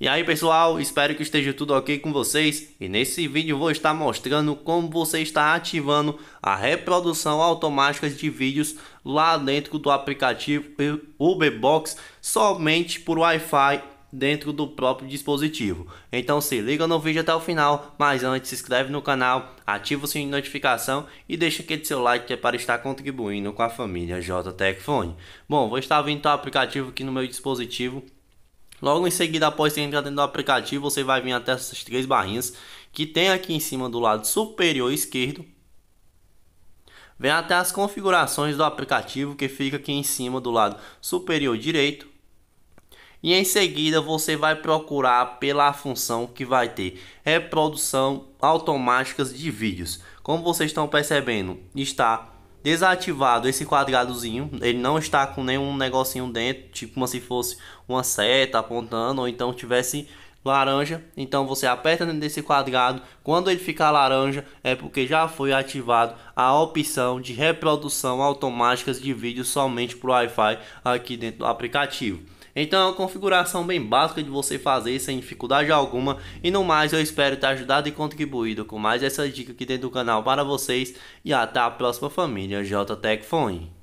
E aí pessoal, espero que esteja tudo ok com vocês e nesse vídeo vou estar mostrando como você está ativando a reprodução automática de vídeos lá dentro do aplicativo Uberbox somente por Wi-Fi dentro do próprio dispositivo. Então se liga no vídeo até o final, mas antes se inscreve no canal, ativa o sininho de notificação e deixa aquele seu like que é para estar contribuindo com a família JTech Phone. Bom, vou estar vindo o aplicativo aqui no meu dispositivo Logo em seguida, após você entrar dentro do aplicativo, você vai vir até essas três barrinhas que tem aqui em cima do lado superior esquerdo. Vem até as configurações do aplicativo que fica aqui em cima do lado superior direito. E em seguida você vai procurar pela função que vai ter reprodução automáticas de vídeos. Como vocês estão percebendo, está desativado esse quadradozinho, ele não está com nenhum negocinho dentro, tipo como se fosse uma seta apontando, ou então tivesse laranja. Então você aperta dentro desse quadrado, quando ele ficar laranja é porque já foi ativado a opção de reprodução automática de vídeo somente para o Wi-Fi aqui dentro do aplicativo. Então é uma configuração bem básica de você fazer sem dificuldade alguma. E no mais, eu espero ter ajudado e contribuído com mais essa dica aqui dentro do canal para vocês. E até a próxima família JTech